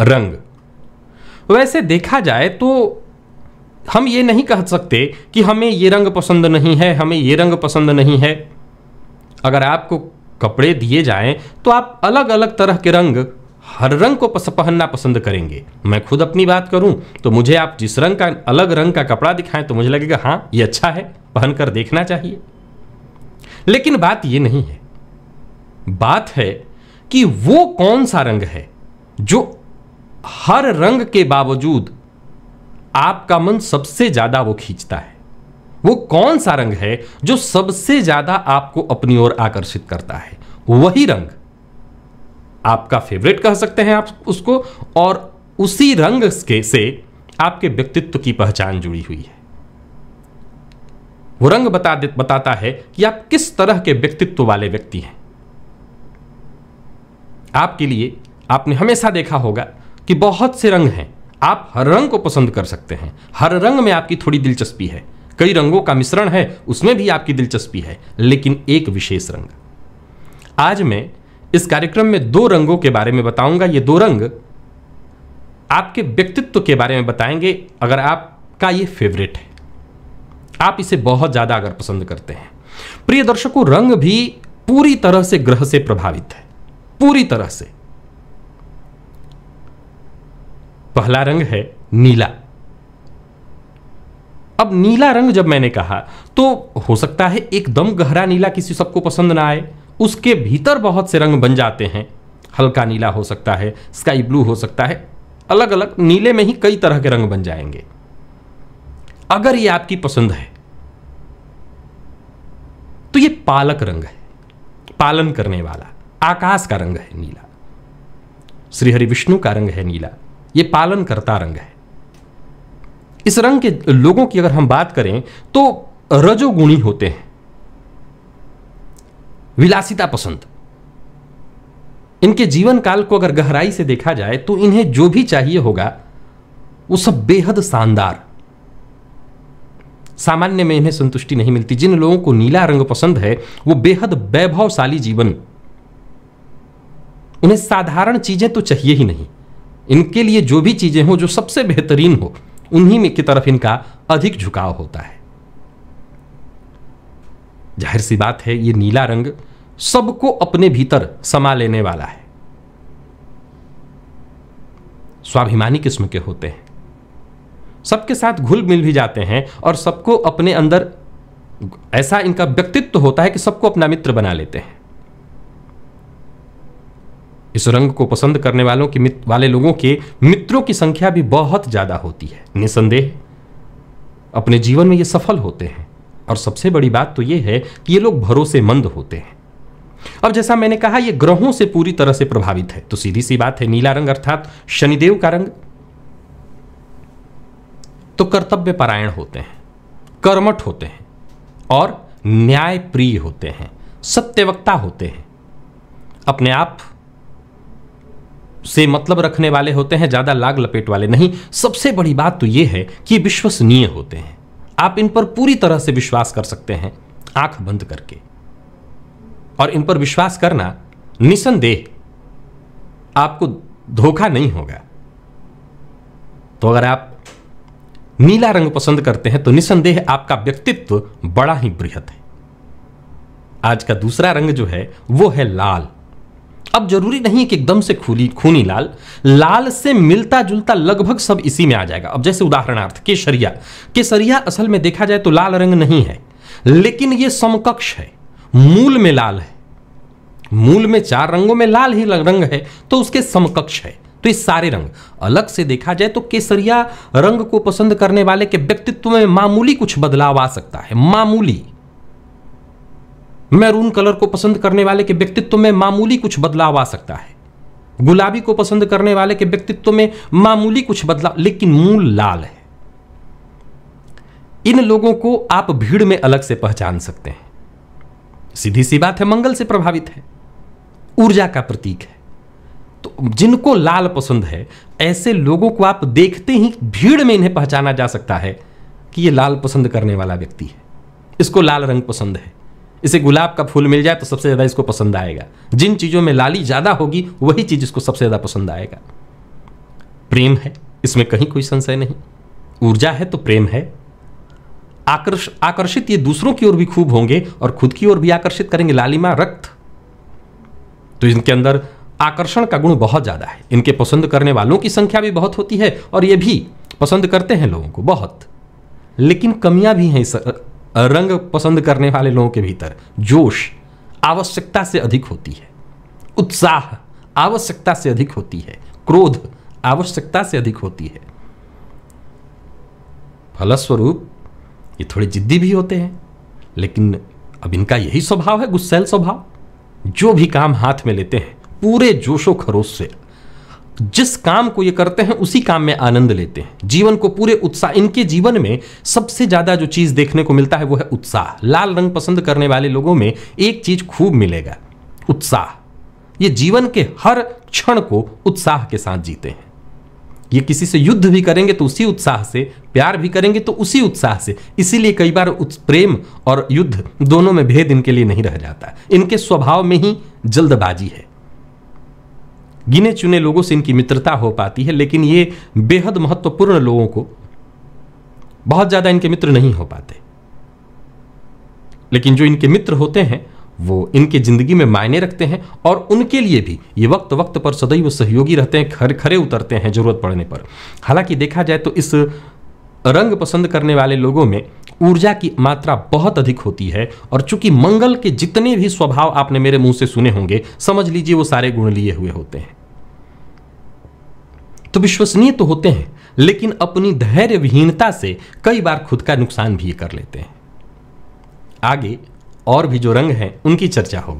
रंग वैसे तो देखा जाए तो हम ये नहीं कह सकते कि हमें ये रंग पसंद नहीं है हमें ये रंग पसंद नहीं है अगर आपको कपड़े दिए जाएं तो आप अलग अलग तरह के रंग हर रंग को पस पहनना पसंद करेंगे मैं खुद अपनी बात करूं तो मुझे आप जिस रंग का अलग रंग का कपड़ा दिखाएं तो मुझे लगेगा हाँ ये अच्छा है पहनकर देखना चाहिए लेकिन बात ये नहीं है बात है कि वो कौन सा रंग है जो हर रंग के बावजूद आपका मन सबसे ज्यादा वो खींचता है वो कौन सा रंग है जो सबसे ज्यादा आपको अपनी ओर आकर्षित करता है वही रंग आपका फेवरेट कह सकते हैं आप उसको और उसी रंग के से आपके व्यक्तित्व की पहचान जुड़ी हुई है वो रंग बता दे बताता है कि आप किस तरह के व्यक्तित्व वाले व्यक्ति हैं आपके लिए आपने हमेशा देखा होगा कि बहुत से रंग हैं आप हर रंग को पसंद कर सकते हैं हर रंग में आपकी थोड़ी दिलचस्पी है कई रंगों का मिश्रण है उसमें भी आपकी दिलचस्पी है लेकिन एक विशेष रंग आज मैं इस कार्यक्रम में दो रंगों के बारे में बताऊंगा ये दो रंग आपके व्यक्तित्व के बारे में बताएंगे अगर आपका ये फेवरेट है आप इसे बहुत ज़्यादा अगर पसंद करते हैं प्रिय दर्शकों रंग भी पूरी तरह से ग्रह से प्रभावित है पूरी तरह से पहला रंग है नीला अब नीला रंग जब मैंने कहा तो हो सकता है एकदम गहरा नीला किसी सबको पसंद ना आए उसके भीतर बहुत से रंग बन जाते हैं हल्का नीला हो सकता है स्काई ब्लू हो सकता है अलग अलग नीले में ही कई तरह के रंग बन जाएंगे अगर ये आपकी पसंद है तो ये पालक रंग है पालन करने वाला आकाश का रंग है नीला श्रीहरि विष्णु का रंग है नीला ये पालन करता रंग है इस रंग के लोगों की अगर हम बात करें तो रजोगुणी होते हैं विलासिता पसंद इनके जीवन काल को अगर गहराई से देखा जाए तो इन्हें जो भी चाहिए होगा वो सब बेहद शानदार सामान्य में इन्हें संतुष्टि नहीं मिलती जिन लोगों को नीला रंग पसंद है वो बेहद वैभवशाली जीवन उन्हें साधारण चीजें तो चाहिए ही नहीं इनके लिए जो भी चीज़ें हो जो सबसे बेहतरीन हो उन्हीं में की तरफ इनका अधिक झुकाव होता है जाहिर सी बात है ये नीला रंग सबको अपने भीतर समा लेने वाला है स्वाभिमानी किस्म के होते हैं सबके साथ घुल मिल भी जाते हैं और सबको अपने अंदर ऐसा इनका व्यक्तित्व होता है कि सबको अपना मित्र बना लेते हैं इस रंग को पसंद करने वालों की वाले लोगों के मित्रों की संख्या भी बहुत ज़्यादा होती है निसंदेह अपने जीवन में ये सफल होते हैं और सबसे बड़ी बात तो ये है कि ये लोग भरोसेमंद होते हैं अब जैसा मैंने कहा ये ग्रहों से पूरी तरह से प्रभावित है तो सीधी सी बात है नीला रंग अर्थात शनिदेव का रंग तो कर्तव्य परायण होते हैं कर्मठ होते हैं और न्यायप्रिय होते हैं सत्यवक्ता होते हैं अपने आप से मतलब रखने वाले होते हैं ज़्यादा लाग लपेट वाले नहीं सबसे बड़ी बात तो ये है कि विश्वसनीय होते हैं आप इन पर पूरी तरह से विश्वास कर सकते हैं आंख बंद करके और इन पर विश्वास करना निसंदेह आपको धोखा नहीं होगा तो अगर आप नीला रंग पसंद करते हैं तो निसंदेह आपका व्यक्तित्व बड़ा ही बृहद है आज का दूसरा रंग जो है वो है लाल अब जरूरी नहीं है कि एकदम से खूनी खूनी लाल लाल से मिलता जुलता लगभग सब इसी में आ जाएगा अब जैसे उदाहरणार्थ केसरिया केसरिया असल में देखा जाए तो लाल रंग नहीं है लेकिन यह समकक्ष है मूल में लाल है मूल में चार रंगों में लाल ही रंग है तो उसके समकक्ष है तो ये सारे रंग अलग से देखा जाए तो केसरिया रंग को पसंद करने वाले के व्यक्तित्व में मामूली कुछ बदलाव आ सकता है मामूली मैरून कलर को पसंद करने वाले के व्यक्तित्व में मामूली कुछ बदलाव आ सकता है गुलाबी को पसंद करने वाले के व्यक्तित्व में मामूली कुछ बदलाव लेकिन मूल लाल है इन लोगों को आप भीड़ में अलग से पहचान सकते हैं सीधी सी बात है मंगल से प्रभावित है ऊर्जा का प्रतीक है तो जिनको लाल पसंद है ऐसे लोगों को आप देखते ही भीड़ में इन्हें पहचाना जा सकता है कि ये लाल पसंद करने वाला व्यक्ति है इसको लाल रंग पसंद है इसे गुलाब का फूल मिल जाए तो सबसे ज़्यादा इसको पसंद आएगा जिन चीज़ों में लाली ज़्यादा होगी वही चीज़ इसको सबसे ज़्यादा पसंद आएगा प्रेम है इसमें कहीं कोई संशय नहीं ऊर्जा है तो प्रेम है आकर्ष आकर्षित ये दूसरों की ओर भी खूब होंगे और खुद की ओर भी आकर्षित करेंगे लालिमा रक्त तो इनके अंदर आकर्षण का गुण बहुत ज़्यादा है इनके पसंद करने वालों की संख्या भी बहुत होती है और ये भी पसंद करते हैं लोगों को बहुत लेकिन कमियां भी हैं इस रंग पसंद करने वाले लोगों के भीतर जोश आवश्यकता से अधिक होती है उत्साह आवश्यकता से अधिक होती है क्रोध आवश्यकता से अधिक होती है फलस्वरूप ये थोड़े जिद्दी भी होते हैं लेकिन अब इनका यही स्वभाव है गुस्सेल स्वभाव जो भी काम हाथ में लेते हैं पूरे जोशो खरोश से जिस काम को ये करते हैं उसी काम में आनंद लेते हैं जीवन को पूरे उत्साह इनके जीवन में सबसे ज़्यादा जो चीज़ देखने को मिलता है वो है उत्साह लाल रंग पसंद करने वाले लोगों में एक चीज़ खूब मिलेगा उत्साह ये जीवन के हर क्षण को उत्साह के साथ जीते हैं ये किसी से युद्ध भी करेंगे तो उसी उत्साह से प्यार भी करेंगे तो उसी उत्साह से इसीलिए कई बार प्रेम और युद्ध दोनों में भेद इनके लिए नहीं रह जाता इनके स्वभाव में ही जल्दबाजी है गिने चुने लोगों से इनकी मित्रता हो पाती है लेकिन ये बेहद महत्वपूर्ण लोगों को बहुत ज़्यादा इनके मित्र नहीं हो पाते लेकिन जो इनके मित्र होते हैं वो इनके ज़िंदगी में मायने रखते हैं और उनके लिए भी ये वक्त वक्त पर सदैव सहयोगी रहते हैं खर खरे उतरते हैं ज़रूरत पड़ने पर हालांकि देखा जाए तो इस रंग पसंद करने वाले लोगों में ऊर्जा की मात्रा बहुत अधिक होती है और चूंकि मंगल के जितने भी स्वभाव आपने मेरे मुंह से सुने होंगे समझ लीजिए वो सारे गुण लिए हुए होते हैं तो विश्वसनीय तो होते हैं लेकिन अपनी विहीनता से कई बार खुद का नुकसान भी कर लेते हैं आगे और भी जो रंग हैं उनकी चर्चा होगी